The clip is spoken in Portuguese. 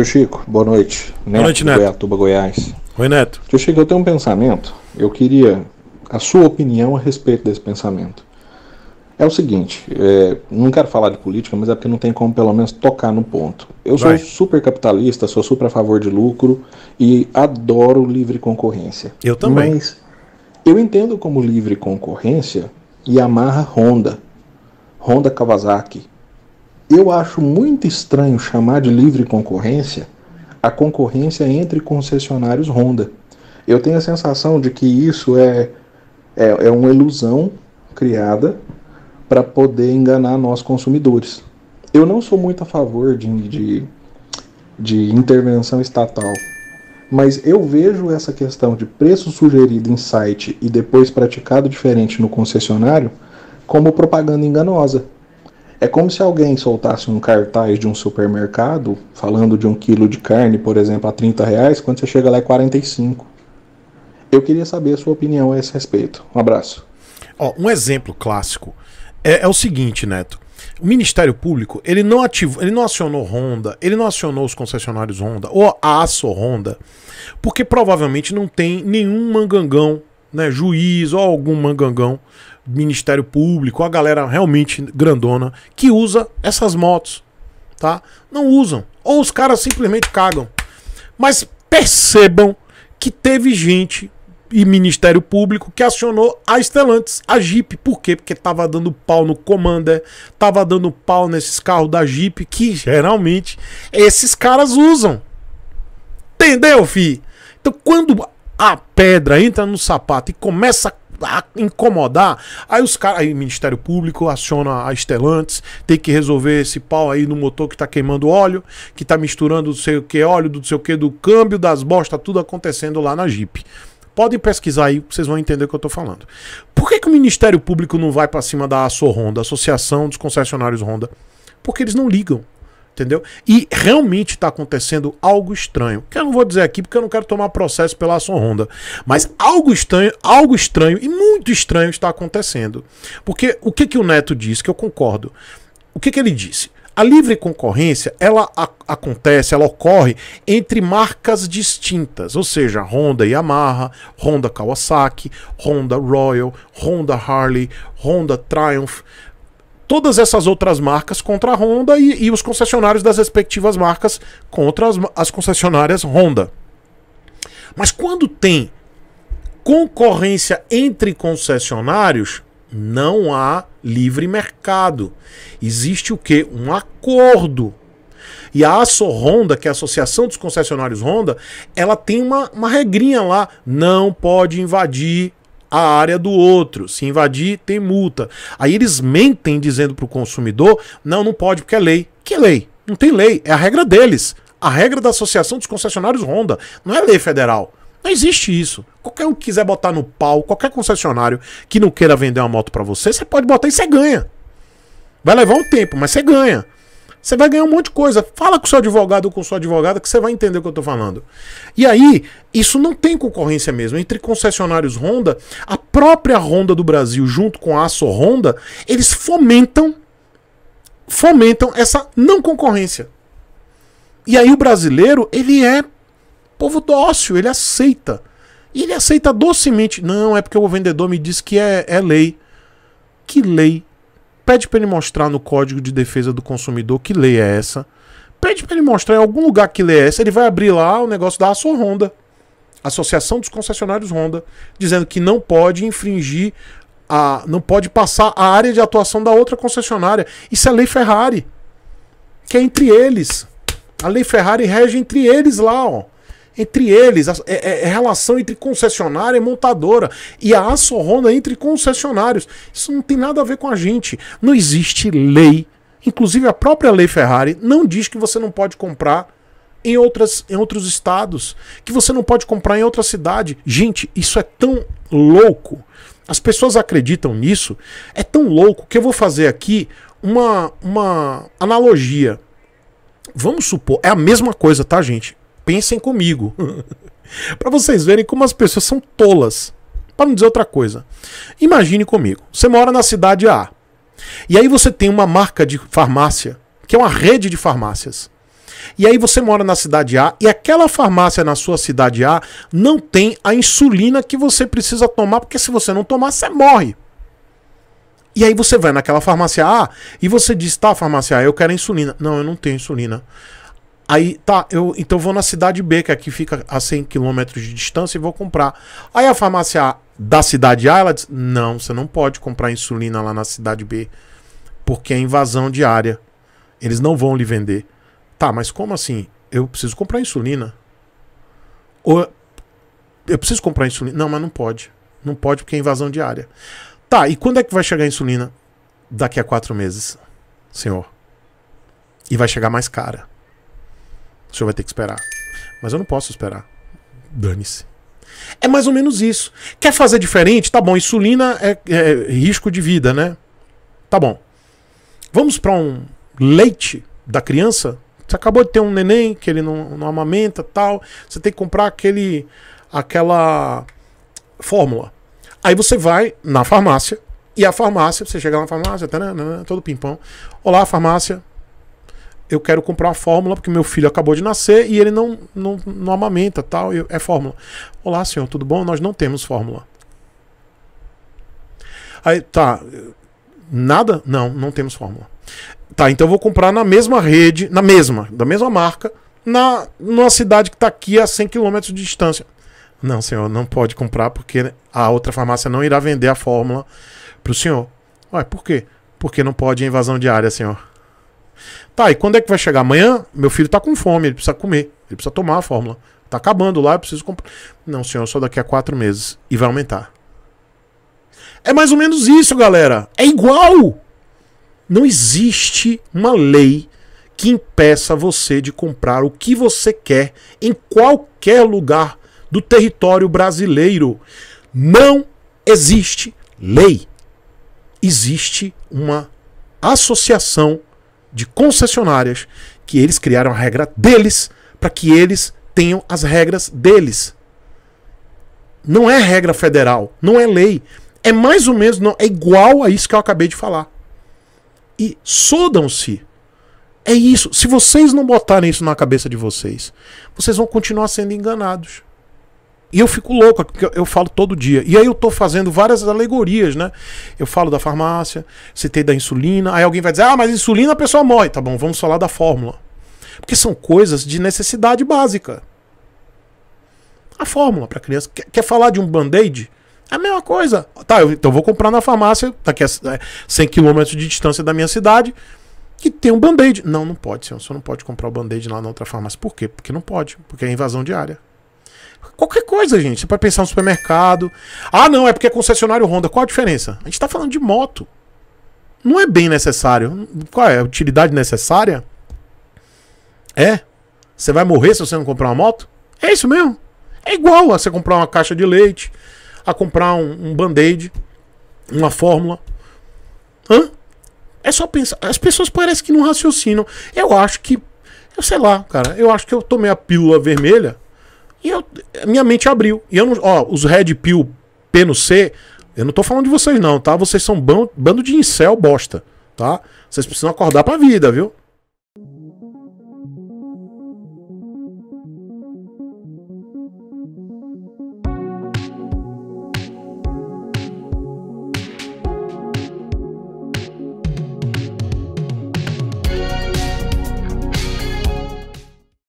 Tio Chico, boa noite. Neto, boa noite, Neto. Goiatuba, Goiás. Oi, Neto. Tio Chico, eu tenho um pensamento. Eu queria a sua opinião a respeito desse pensamento. É o seguinte, é, não quero falar de política, mas é porque não tem como pelo menos tocar no ponto. Eu Vai. sou super capitalista, sou super a favor de lucro e adoro livre concorrência. Eu também. Mas eu entendo como livre concorrência e amarra Honda, Honda Kawasaki, eu acho muito estranho chamar de livre concorrência a concorrência entre concessionários Honda. Eu tenho a sensação de que isso é, é, é uma ilusão criada para poder enganar nós consumidores. Eu não sou muito a favor de, de, de intervenção estatal, mas eu vejo essa questão de preço sugerido em site e depois praticado diferente no concessionário como propaganda enganosa. É como se alguém soltasse um cartaz de um supermercado falando de um quilo de carne, por exemplo, a 30 reais, quando você chega lá é 45. Eu queria saber a sua opinião a esse respeito. Um abraço. Ó, um exemplo clássico é, é o seguinte, Neto. O Ministério Público, ele não ativou, ele não acionou Honda, ele não acionou os concessionários Honda ou a Aço Honda, porque provavelmente não tem nenhum mangangão, né, juiz ou algum mangangão Ministério Público, a galera realmente grandona que usa essas motos, tá? Não usam. Ou os caras simplesmente cagam. Mas percebam que teve gente e Ministério Público que acionou a Stellantis, a Jeep. Por quê? Porque tava dando pau no Commander, tava dando pau nesses carros da Jeep que geralmente esses caras usam. Entendeu, fi? Então, quando a pedra entra no sapato e começa a a incomodar. Aí os caras, aí o Ministério Público aciona a Estelantes, tem que resolver esse pau aí no motor que tá queimando óleo, que tá misturando não sei o que, óleo do seu o que, do câmbio, das bostas tudo acontecendo lá na Jeep. Podem pesquisar aí, vocês vão entender o que eu tô falando. Por que, que o Ministério Público não vai para cima da ASO Honda, Associação dos Concessionários Honda? Porque eles não ligam. Entendeu? E realmente está acontecendo algo estranho. Que eu não vou dizer aqui porque eu não quero tomar processo pela ação Honda. Mas algo estranho, algo estranho e muito estranho está acontecendo. Porque o que, que o Neto disse, que eu concordo. O que, que ele disse? A livre concorrência, ela acontece, ela ocorre entre marcas distintas, ou seja, Honda Yamaha, Honda Kawasaki, Honda Royal, Honda Harley, Honda Triumph, todas essas outras marcas contra a Honda e, e os concessionários das respectivas marcas contra as, as concessionárias Honda. Mas quando tem concorrência entre concessionários, não há livre mercado. Existe o que? Um acordo. E a ASO Honda, que é a Associação dos Concessionários Honda, ela tem uma, uma regrinha lá: não pode invadir a área do outro. Se invadir, tem multa. Aí eles mentem dizendo para o consumidor: não, não pode, porque é lei. Que lei? Não tem lei, é a regra deles. A regra da Associação dos Concessionários Honda. Não é lei federal. Não existe isso. Qualquer um que quiser botar no pau, qualquer concessionário que não queira vender uma moto para você, você pode botar e você ganha. Vai levar um tempo, mas você ganha. Você vai ganhar um monte de coisa. Fala com o seu advogado ou com sua advogada que você vai entender o que eu estou falando. E aí, isso não tem concorrência mesmo. Entre concessionários Honda, a própria Honda do Brasil, junto com a Aço Honda, eles fomentam, fomentam essa não concorrência. E aí o brasileiro, ele é povo dócil, ele aceita. E ele aceita docemente. Não, é porque o vendedor me disse que é, é lei. Que lei? pede para ele mostrar no Código de Defesa do Consumidor que lei é essa. Pede para ele mostrar em algum lugar que lei é essa. Ele vai abrir lá o negócio da Açor Honda, Associação dos Concessionários Honda, dizendo que não pode infringir a, não pode passar a área de atuação da outra concessionária. Isso é lei Ferrari, que é entre eles. A lei Ferrari rege entre eles lá, ó entre eles, é, é, é, relação entre concessionária e montadora, e a aço Honda entre concessionários. Isso não tem nada a ver com a gente. Não existe lei, inclusive a própria lei Ferrari não diz que você não pode comprar em, outras, em outros estados, que você não pode comprar em outra cidade. Gente, isso é tão louco. As pessoas acreditam nisso. É tão louco que eu vou fazer aqui uma, uma analogia. Vamos supor, é a mesma coisa, tá, gente? Pensem comigo. para vocês verem como as pessoas são tolas. Para não dizer outra coisa. Imagine comigo. Você mora na cidade A. E aí você tem uma marca de farmácia, que é uma rede de farmácias. E aí você mora na cidade A e aquela farmácia na sua cidade A não tem a insulina que você precisa tomar, porque se você não tomar, você morre. E aí você vai naquela farmácia A e você diz: tá, farmácia A, eu quero insulina. Não, eu não tenho insulina. Aí, tá, eu então vou na cidade B, que aqui fica a 100 quilômetros de distância, e vou comprar. Aí a farmácia da cidade A, ela diz: não, você não pode comprar insulina lá na cidade B, porque é invasão de área. Eles não vão lhe vender. Tá, mas como assim? Eu preciso comprar insulina. Ou eu preciso comprar insulina. Não, mas não pode. Não pode porque é invasão de área. Tá, e quando é que vai chegar a insulina? Daqui a quatro meses, senhor. E vai chegar mais cara. O senhor vai ter que esperar. Mas eu não posso esperar. Dane-se. É mais ou menos isso. Quer fazer diferente? Tá bom, insulina é, é risco de vida, né? Tá bom. Vamos para um leite da criança? Você acabou de ter um neném que ele não, não amamenta tal. Você tem que comprar aquele, aquela fórmula. Aí você vai na farmácia. E a farmácia, você chega na farmácia, tá, né, todo pimpão. Olá, farmácia eu quero comprar uma fórmula porque meu filho acabou de nascer e ele não, não, não amamenta, tal, eu, é fórmula. Olá, senhor, tudo bom? Nós não temos fórmula. Aí, tá, nada? Não, não temos fórmula. Tá, então eu vou comprar na mesma rede, na mesma, da mesma marca, na numa cidade que está aqui a 100 km de distância. Não, senhor, não pode comprar porque a outra farmácia não irá vender a fórmula para o senhor. Ué, por quê? Porque não pode invasão de área, senhor. Tá, e quando é que vai chegar? Amanhã, meu filho tá com fome, ele precisa comer, ele precisa tomar a fórmula. Tá acabando lá, eu preciso comprar. Não, senhor, só daqui a quatro meses. E vai aumentar. É mais ou menos isso, galera. É igual. Não existe uma lei que impeça você de comprar o que você quer em qualquer lugar do território brasileiro. Não existe lei. Existe uma associação de concessionárias que eles criaram a regra deles para que eles tenham as regras deles. Não é regra federal, não é lei. É mais ou menos, não, é igual a isso que eu acabei de falar. E sodam-se. É isso. Se vocês não botarem isso na cabeça de vocês, vocês vão continuar sendo enganados. E eu fico louco, porque eu, falo todo dia. E aí eu tô fazendo várias alegorias, né? Eu falo da farmácia, citei da insulina. Aí alguém vai dizer, ah, mas insulina a pessoa morre. Tá bom, vamos falar da fórmula. Porque são coisas de necessidade básica. A fórmula para criança. Quer, quer, falar de um band-aid? É a mesma coisa. Tá, eu, então vou comprar na farmácia, daqui a 100 é, quilômetros de distância da minha cidade, que tem um band-aid. Não, não pode, senhor. O senhor não pode comprar o band-aid lá na outra farmácia. Por quê? Porque não pode. Porque é invasão diária. Qualquer coisa, gente. Você pode pensar no supermercado. Ah, não, é porque é concessionário Honda. Qual a diferença? A gente está falando de moto. Não é bem necessário. Qual é? A utilidade necessária? É? Você vai morrer se você não comprar uma moto? É isso mesmo. É igual a você comprar uma caixa de leite, a comprar um, um band-aid, uma fórmula. Hã? É só pensar. As pessoas parecem que não raciocinam. Eu acho que. Eu sei lá, cara. Eu acho que eu tomei a pílula vermelha e eu, minha mente abriu. E eu não, ó, os Red Pill P no C, eu não tô falando de vocês não, tá? Vocês são bando de incel bosta, tá? Vocês precisam acordar pra vida, viu?